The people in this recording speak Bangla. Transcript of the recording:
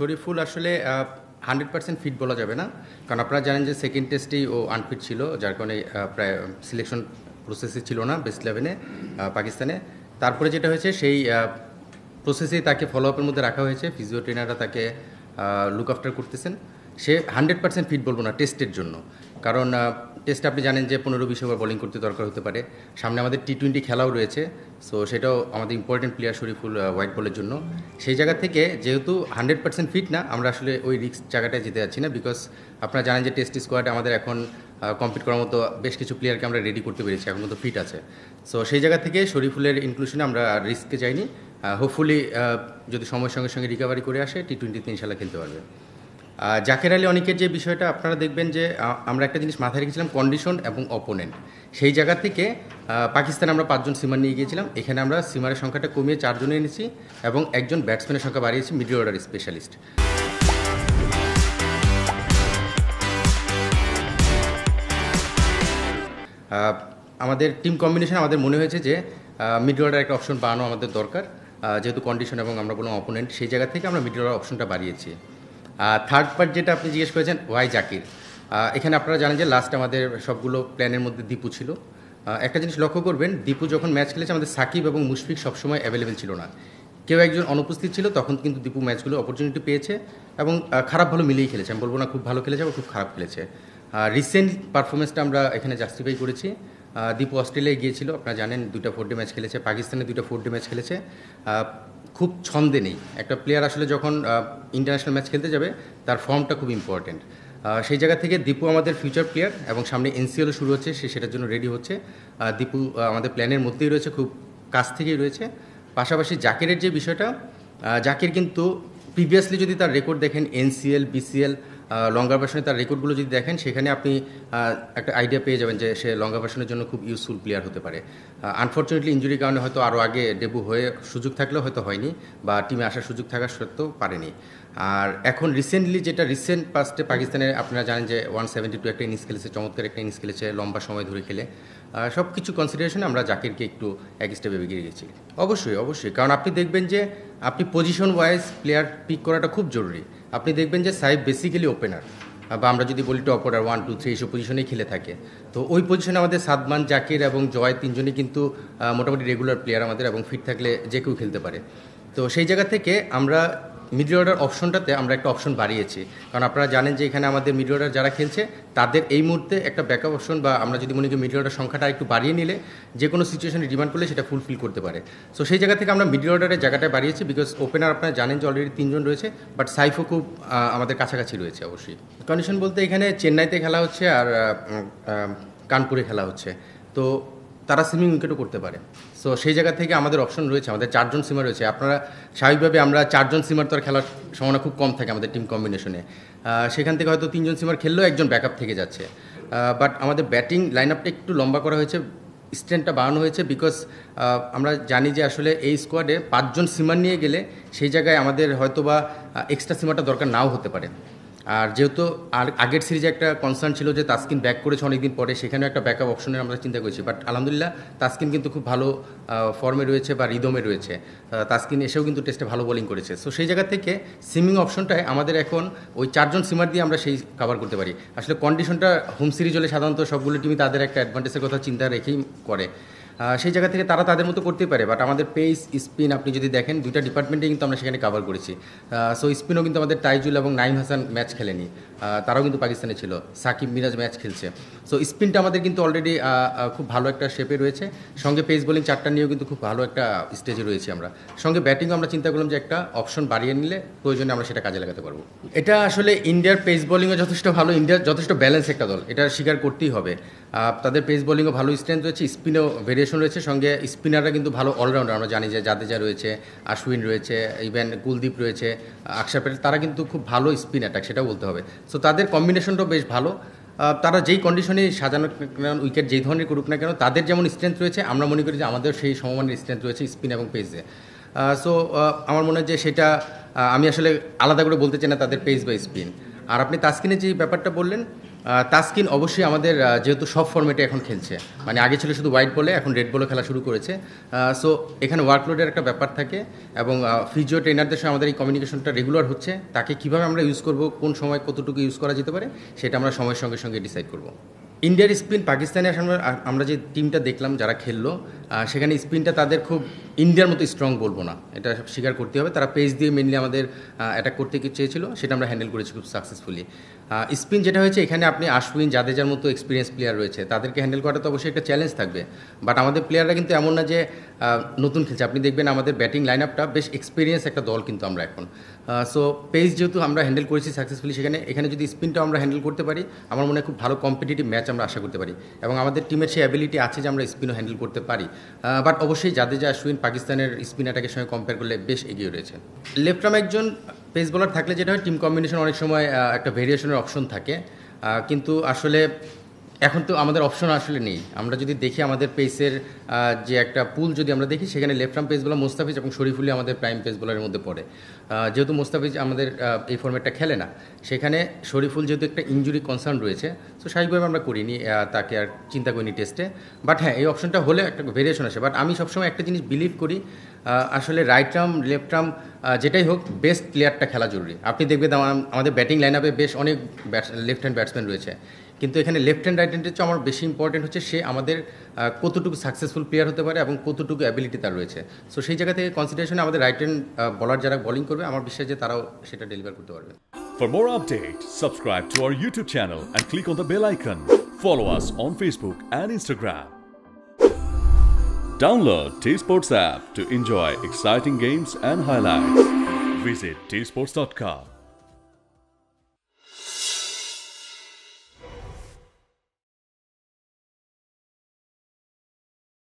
শরীফুল আসলে হান্ড্রেড পার্সেন্ট ফিট বলা যাবে না কারণ আপনারা জানেন যে সেকেন্ড টেস্টেই ও আনফিট ছিল যার কারণে প্রায় সিলেকশন প্রসেসে ছিল না বেস্ট ইলেভেনে পাকিস্তানে তারপরে যেটা হয়েছে সেই প্রসেসেই তাকে ফলো আপের মধ্যে রাখা হয়েছে ফিজিও ট্রেনাররা তাকে লুক আফটার করতেছেন সে হান্ড্রেড পার্সেন্ট ফিট বলবো না টেস্টের জন্য কারণ টেস্ট আপনি জানেন যে পনেরো বিশ ওভার বোলিং করতে দরকার হতে পারে সামনে আমাদের টি টোয়েন্টি খেলাও রয়েছে সো সেটাও আমাদের ইম্পর্টেন্ট প্লেয়ার শরীফুল হোয়াইট বলের জন্য সেই জায়গা থেকে যেহেতু হান্ড্রেড পার্সেন্ট ফিট না আমরা আসলে ওই রিক্স জায়গাটায় যেতে যাচ্ছি না বিকজ আপনারা জানেন যে টেস্ট স্কোয়াড আমাদের এখন কমপ্লিট করার মতো বেশ কিছু প্লেয়ারকে আমরা রেডি করতে পেরেছি এখন মতো ফিট আছে সো সেই জায়গা থেকে শরীফুলের ইনক্লুশনে আমরা রিস্কে যাইনি হোপফুলি যদি সময়ের সঙ্গে সঙ্গে রিকভারি করে আসে টি তিন সালে খেলতে পারবে জাকের আলী অনেকের যে বিষয়টা আপনারা দেখবেন যে আমরা একটা জিনিস মাথায় রেখেছিলাম কন্ডিশন এবং অপোনেন্ট সেই জায়গা থেকে পাকিস্তান আমরা পাঁচজন সিমার নিয়ে গিয়েছিলাম এখানে আমরা সিমারের সংখ্যাটা কমিয়ে চারজনে এনেছি এবং একজন ব্যাটসম্যানের সংখ্যা বাড়িয়েছি মিডল অর্ডার স্পেশালিস্ট আমাদের টিম কম্বিনেশন আমাদের মনে হয়েছে যে মিডল অর্ডার একটা অপশন বানানো আমাদের দরকার যেহেতু কন্ডিশন এবং আমরা বললাম অপোনেন্ট সেই জায়গা থেকে আমরা মিডল অর্ডার অপশনটা বাড়িয়েছি থার্ড পার্ট যেটা আপনি জিজ্ঞেস করেছেন ওয়াই জাকির এখানে আপনারা জানেন যে লাস্ট আমাদের সবগুলো প্ল্যানের মধ্যে দীপু ছিল একটা জিনিস লক্ষ্য করবেন দীপু যখন ম্যাচ খেলেছে আমাদের সাকিব এবং মুশফিক সবসময় অ্যাভেলেবেল ছিল না কেউ একজন অনুপস্থিত ছিল তখন কিন্তু দীপু ম্যাচগুলো অপরচুনিটি পেয়েছে এবং খারাপ ভালো মিলেই খেলেছে আমি বলবো না খুব ভালো খেলেছে আবার খুব খারাপ খেলেছে রিসেন্ট পারফরমেন্সটা আমরা এখানে জাস্টিফাই করেছি দীপু অস্ট্রেলিয়ায় গিয়েছিল আপনারা জানেন দুটা ফোর ডে ম্যাচ খেলেছে পাকিস্তানে দুটা ফোর ডে ম্যাচ খেলেছে খুব ছন্দে নেই একটা প্লেয়ার আসলে যখন ইন্টারন্যাশনাল ম্যাচ খেলতে যাবে তার ফর্মটা খুব ইম্পর্টেন্ট সেই জায়গা থেকে দীপু আমাদের ফিউচার প্লেয়ার এবং সামনে এনসিএলও শুরু হচ্ছে সে সেটার জন্য রেডি হচ্ছে দীপু আমাদের প্ল্যানের মধ্যেই রয়েছে খুব কাছ থেকেই রয়েছে পাশাপাশি জাকিরের যে বিষয়টা জাকির কিন্তু প্রিভিয়াসলি যদি তার রেকর্ড দেখেন এনসিএল বিসিএল লঙ্গার ভার্সনে তার রেকর্ডগুলো যদি দেখেন সেখানে আপনি একটা আইডিয়া পেয়ে যাবেন যে সে লঙ্গার ভার্সনের জন্য খুব ইউজফুল প্লেয়ার হতে পারে আনফর্চুনেটলি ইঞ্জুরির কারণে হয়তো আরও আগে ডেবু হয়ে সুযোগ থাকলেও হয়তো হয়নি বা টিমে আসার সুযোগ থাকা সত্ত্বেও পারেনি আর এখন রিসেন্টলি যেটা রিসেন্ট পাস্টে পাকিস্তানের আপনারা জানেন যে ওয়ান সেভেন্টি টু একটা ইনিংস খেলেছে চমৎকার একটা ইনিংস খেলেছে লম্বা সময় ধরে খেলে সব কিছু কনসিডারেশনে আমরা জাকিরকে একটু এক স্টেপে এগিয়ে গেছি অবশ্যই অবশ্যই কারণ আপনি দেখবেন যে আপনি পজিশন ওয়াইজ প্লেয়ার পিক করাটা খুব জরুরি আপনি দেখবেন যে সাহেব বেসিক্যালি ওপেনার বা আমরা যদি বলি top order one two three এইসব পজিশনেই খেলে থাকে তো ওই পজিশনে আমাদের সাদমান জাকির এবং জয় তিনজনই কিন্তু মোটামুটি রেগুলার প্লেয়ার আমাদের এবং ফিট থাকলে যে কেউ খেলতে পারে তো সেই জায়গা থেকে আমরা মিডল অর্ডার অপশনটাতে আমরা একটা অপশন বাড়িয়েছি কারণ আপনারা জানেন যে এখানে আমাদের মিডল অর্ডার যারা খেলছে তাদের এই মুহূর্তে একটা ব্যাকআপ অপশন বা আমরা যদি মনে করি মিডল অর্ডার সংখ্যাটা একটু বাড়িয়ে নিলে যে কোনো সিচুয়েশনে ডিমান্ড করলে সেটা ফুলফিল করতে পারে সো সেই জায়গা থেকে আমরা মিডল অর্ডারের জায়গাটা বাড়িয়েছি বিকজ ওপেনার আপনারা জানেন যে অলরেডি তিনজন রয়েছে বাট সাইফও খুব আমাদের কাছাকাছি রয়েছে অবশ্যই কন্ডিশন বলতে এখানে চেন্নাইতে খেলা হচ্ছে আর কানপুরে খেলা হচ্ছে তো তারা সুইমিং উইকেটও করতে পারে সো সেই জায়গা থেকে আমাদের অপশন রয়েছে আমাদের চারজন সিমার রয়েছে আপনারা স্বাভাবিকভাবে আমরা চারজন সিমার তো আর খেলার সম্ভাবনা খুব কম থাকে আমাদের টিম কম্বিনেশনে সেখান থেকে হয়তো তিনজন সিমার খেললেও একজন ব্যাকআপ থেকে যাচ্ছে বাট আমাদের ব্যাটিং লাইন আপটা একটু লম্বা করা হয়েছে স্ট্যান্ডটা বাড়ানো হয়েছে বিকজ আমরা জানি যে আসলে এই স্কোয়াডে পাঁচজন সিমার নিয়ে গেলে সেই জায়গায় আমাদের হয়তোবা এক্সট্রা সিমারটা দরকার নাও হতে পারে আর যেহেতু আর আগের সিরিজে একটা কনসার্ন ছিল যে তাস্কিন ব্যাক করেছে অনেকদিন পরে সেখানেও একটা ব্যাকআপ অপশনের আমরা চিন্তা করেছি বাট আলহামদুলিল্লাহ তাস্কিন কিন্তু খুব ভালো ফর্মে রয়েছে বা রিদমে রয়েছে তাস্কিন এসেও কিন্তু টেস্টে ভালো বোলিং করেছে সো সেই জায়গা থেকে সিমিং অপশনটায় আমাদের এখন ওই চারজন সিমার দিয়ে আমরা সেই কাভার করতে পারি আসলে কন্ডিশনটা হোম সিরিজ হলে সাধারণত সবগুলো টিমই তাদের একটা অ্যাডভান্টেজের কথা চিন্তা রেখেই করে সেই জায়গা থেকে তারা তাদের মতো করতেই পারে বাট আমাদের পেস স্পিন আপনি যদি দেখেন দুইটা ডিপার্টমেন্টে কিন্তু আমরা সেখানে কাভার করেছি সো স্পিনও কিন্তু আমাদের তাইজুল এবং নাইম হাসান ম্যাচ খেলেনি তারাও কিন্তু পাকিস্তানে ছিল সাকিব মিরাজ ম্যাচ খেলছে সো স্পিনটা আমাদের কিন্তু অলরেডি খুব ভালো একটা শেপে রয়েছে সঙ্গে পেস বোলিং চারটা নিয়েও কিন্তু খুব ভালো একটা স্টেজে রয়েছি আমরা সঙ্গে ব্যাটিংও আমরা চিন্তা করলাম যে একটা অপশন বাড়িয়ে নিলে প্রয়োজনে আমরা সেটা কাজে লাগাতে পারবো এটা আসলে ইন্ডিয়ার পেস বোলিংও যথেষ্ট ভালো ইন্ডিয়ার যথেষ্ট ব্যালেন্স একটা দল এটা স্বীকার করতেই হবে তাদের পেস বোলিংও ভালো স্ট্রেংথ রয়েছে স্পিনও ভেরিয়েশন রয়েছে সঙ্গে স্পিনাররা কিন্তু ভালো অলরাউন্ডার আমরা জানি যে জাদেজা রয়েছে আশ্বিন রয়েছে ইভেন কুলদীপ রয়েছে আকশা প্যাটেল তারা কিন্তু খুব ভালো স্পিন অ্যাটাক সেটাও বলতে হবে সো তাদের কম্বিনেশনটাও বেশ ভালো তারা যেই কন্ডিশনে সাজানো উইকেট যেই ধরনের করুক না কেন তাদের যেমন স্ট্রেংথ রয়েছে আমরা মনে করি যে আমাদের সেই সমমানের স্ট্রেংথ রয়েছে স্পিন এবং পেসে সো আমার মনে হয় যে সেটা আমি আসলে আলাদা করে বলতে চাই না তাদের পেস বা স্পিন আর আপনি তাস্কিনের যে ব্যাপারটা বললেন তাস্কিন অবশ্যই আমাদের যেহেতু সব ফর্মেটে এখন খেলছে মানে আগে ছিল শুধু হোয়াইট বলে এখন রেড বলে খেলা শুরু করেছে সো এখানে ওয়ার্কলোডের একটা ব্যাপার থাকে এবং ফিজিও ট্রেনারদের সঙ্গে আমাদের এই কমিউনিকেশনটা রেগুলার হচ্ছে তাকে কিভাবে আমরা ইউজ করব কোন সময় কতটুকু ইউজ করা যেতে পারে সেটা আমরা সময়ের সঙ্গে সঙ্গে ডিসাইড করব ইন্ডিয়ার স্পিন পাকিস্তানে আসার আমরা যে টিমটা দেখলাম যারা খেললো সেখানে স্পিনটা তাদের খুব ইন্ডিয়ার মতো স্ট্রং বলবো না এটা স্বীকার করতে হবে তারা পেজ দিয়ে মেনলি আমাদের অ্যাটাক করতে চেয়েছিল সেটা আমরা হ্যান্ডেল করেছি খুব সাকসেসফুলি স্পিন যেটা হয়েছে এখানে আপনি আশ্বিন জাদেজার মতো এক্সপিরিয়েন্স প্লেয়ার রয়েছে তাদেরকে হ্যান্ডেল করাটা তো অবশ্যই একটা চ্যালেঞ্জ থাকবে বাট আমাদের প্লেয়াররা কিন্তু এমন না যে নতুন খেলছে আপনি দেখবেন আমাদের ব্যাটিং লাইন আপটা বেশ এক্সপিরিয়েন্স একটা দল কিন্তু আমরা এখন সো পেস যেহেতু আমরা হ্যান্ডেল করেছি সাকসেসফুলি সেখানে এখানে যদি স্পিনটাও আমরা হ্যান্ডেল করতে পারি আমার মনে হয় খুব ভালো কম্পিটিটিভ ম্যাচ আমরা আশা করতে পারি এবং আমাদের টিমের সেই অ্যাবিলিটি আছে যে আমরা স্পিনও হ্যান্ডেল করতে পারি বাট অবশ্যই জাদেজা আশবিন পাকিস্তানের স্পিন অ্যাটাকের সঙ্গে কম্পেয়ার করলে বেশ এগিয়ে রয়েছে লেফট আর্ম একজন পেস বোলার থাকলে যেটা হয় টিম কম্বিনেশন অনেক সময় একটা ভেরিয়েশনের অপশন থাকে কিন্তু আসলে এখন তো আমাদের অপশন আসলে নেই আমরা যদি দেখি আমাদের পেসের যে একটা পুল যদি আমরা দেখি সেখানে left arm pace bowler Mustafiz এবং শরীফুলি আমাদের প্রাইম পেস বোলারের মধ্যে পড়ে যেহেতু মোস্তাফিজ আমাদের এই ফর্মেটটা খেলে না সেখানে শরীফুল যেহেতু একটা ইঞ্জুরি কনসার্ন রয়েছে তো স্বাভাবিকভাবে আমরা করিনি তাকে আর চিন্তা করিনি টেস্টে বাট হ্যাঁ এই অপশনটা হলে একটা ভেরিয়েশন আসে বাট আমি সবসময় একটা জিনিস বিলিভ করি আসলে রাইট আর্ম লেফট আর্ম যেটাই হোক বেস্ট প্লেয়ারটা খেলা জরুরি আপনি দেখবেন আমাদের ব্যাটিং লাইন আপে বেশ অনেক লেফট হ্যান্ড ব্যাটসম্যান রয়েছে কিন্তু এখানে লেফট হ্যান্ড রাইট হ্যান্ডের চেয়ে আমার বেশি ইম্পর্টেন্ট হচ্ছে সে আমাদের কতটুকু সাকসেসফুল প্লেয়ার হতে পারে এবং কতটুকু অ্যাবিলিটি তার রয়েছে সো সেই জায়গা থেকে কনসিডারেশনে আমাদের রাইট হ্যান্ড বলার যারা বোলিং করবে আমার বিশ্বাস যে তারাও সেটা ডেলিভার করতে পারবে For more update subscribe to our YouTube channel and click on the bell icon. Follow us on Facebook and Instagram. Download T Sports app to enjoy exciting games and highlights. Visit tsports.com.